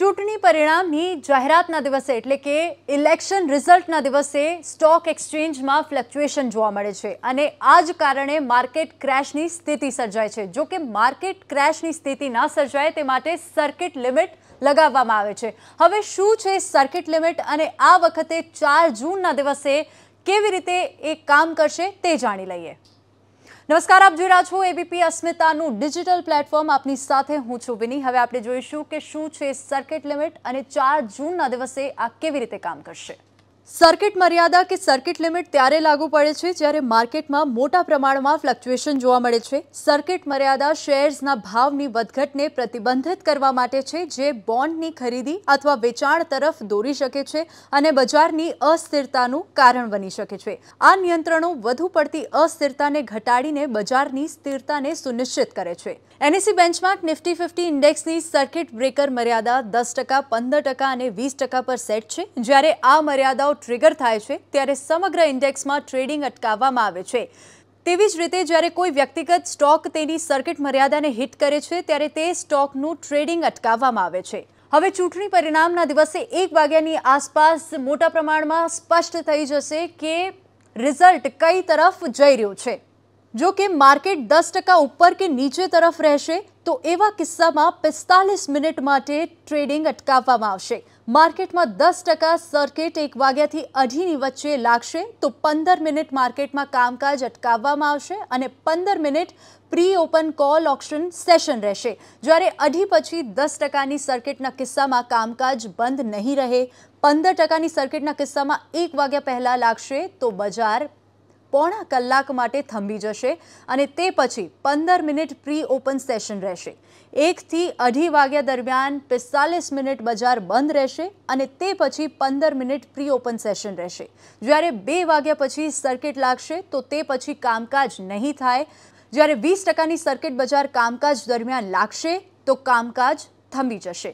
ચૂંટણી પરિણામની જાહેરાતના દિવસે એટલે કે ઇલેક્શન રિઝલ્ટના દિવસે સ્ટોક એક્સચેન્જમાં ફ્લક્ચ્યુએશન જોવા મળે છે અને આ જ કારણે માર્કેટ ક્રેશની સ્થિતિ સર્જાય છે જો કે માર્કેટ ક્રેશની સ્થિતિ ના સર્જાય તે માટે સર્કિટ લિમિટ લગાવવામાં આવે છે હવે શું છે સર્કિટ લિમિટ અને આ વખતે ચાર જૂનના દિવસે કેવી રીતે એ કામ કરશે તે જાણી લઈએ નમસ્કાર આપ જોઈ રહ્યા છો એબીપી અસ્મિતાનું ડિજિટલ પ્લેટફોર્મ આપની સાથે હું છું વિની હવે આપણે જોઈશું કે શું છે સર્કિટ લિમિટ અને ચાર જૂનના દિવસે આ કેવી રીતે કામ કરશે સર્કિટ મર્યાદા કે સર્કિટ લિમિટ ત્યારે લાગુ પડે છે જ્યારે માર્કેટમાં મોટા પ્રમાણમાં ફ્લક્ચ્યુએશન જોવા મળે છે સર્કિટ મર્યાદા શેર્સના ભાવની વધઘટને પ્રતિબંધિત કરવા માટે છે જે બોન્ડની ખરીદી અથવા વેચાણ તરફ દોરી શકે છે અને બજારની અસ્થિરતાનું કારણ બની શકે છે આ નિયંત્રણો વધુ પડતી અસ્થિરતાને ઘટાડીને બજારની સ્થિરતાને સુનિશ્ચિત કરે છે એનએસસી બેન્ચમાર્ક નિફ્ટી ફિફ્ટી ઇન્ડેક્સની સર્કિટ બ્રેકર મર્યાદા દસ ટકા પંદર ટકા અને વીસ ટકા પર સેટ છે જ્યારે આ મર્યાદાઓ ટ્રિગર થાય છે ત્યારે સમગ્ર ઇન્ડેક્સમાં ટ્રેડિંગ અટકાવવામાં આવે છે તેવી જ રીતે જ્યારે કોઈ વ્યક્તિગત સ્ટોક તેની સર્કિટ મર્યાદાને હિટ કરે છે ત્યારે તે સ્ટોકનું ટ્રેડિંગ અટકાવવામાં આવે છે હવે ચૂંટણી પરિણામના દિવસે એક ભાગ્યાની આસપાસ મોટા પ્રમાણમાં સ્પષ્ટ થઈ જશે કે રિઝલ્ટ કઈ તરફ જઈ રહ્યો છે જો કે માર્કેટ 10% ઉપર કે નીચે તરફ રહેશે તો એવા કિસ્સામાં 45 મિનિટ માટે ટ્રેડિંગ અટકાવવામાં આવશે માર્કેટમાં દસ ટકા સર્કિટ એક વાગ્યાથી અઢીની વચ્ચે લાગશે તો પંદર મિનિટ માર્કેટમાં કામકાજ અટકાવવામાં આવશે અને પંદર minute pre open call option session રહેશે જ્યારે અઢી પછી દસ ટકાની સર્કિટના કિસ્સામાં કામકાજ બંધ નહીં રહે પંદર ટકાની સર્કિટના કિસ્સામાં એક વાગ્યા પહેલાં લાગશે તો બજાર પોણા કલાક માટે થંભી જશે અને તે પછી પંદર મિનિટ પ્રી ઓપન સેશન રહેશે એકથી અઢી વાગ્યા દરમિયાન પિસ્તાલીસ મિનિટ બજાર બંધ રહેશે અને તે પછી પંદર મિનિટ પ્રી ઓપન સેશન રહેશે જ્યારે બે વાગ્યા પછી સર્કિટ લાગશે તો તે પછી કામકાજ નહીં થાય જ્યારે વીસ ટકાની સર્કિટ બજાર કામકાજ દરમિયાન લાગશે તો કામકાજ થંભી જશે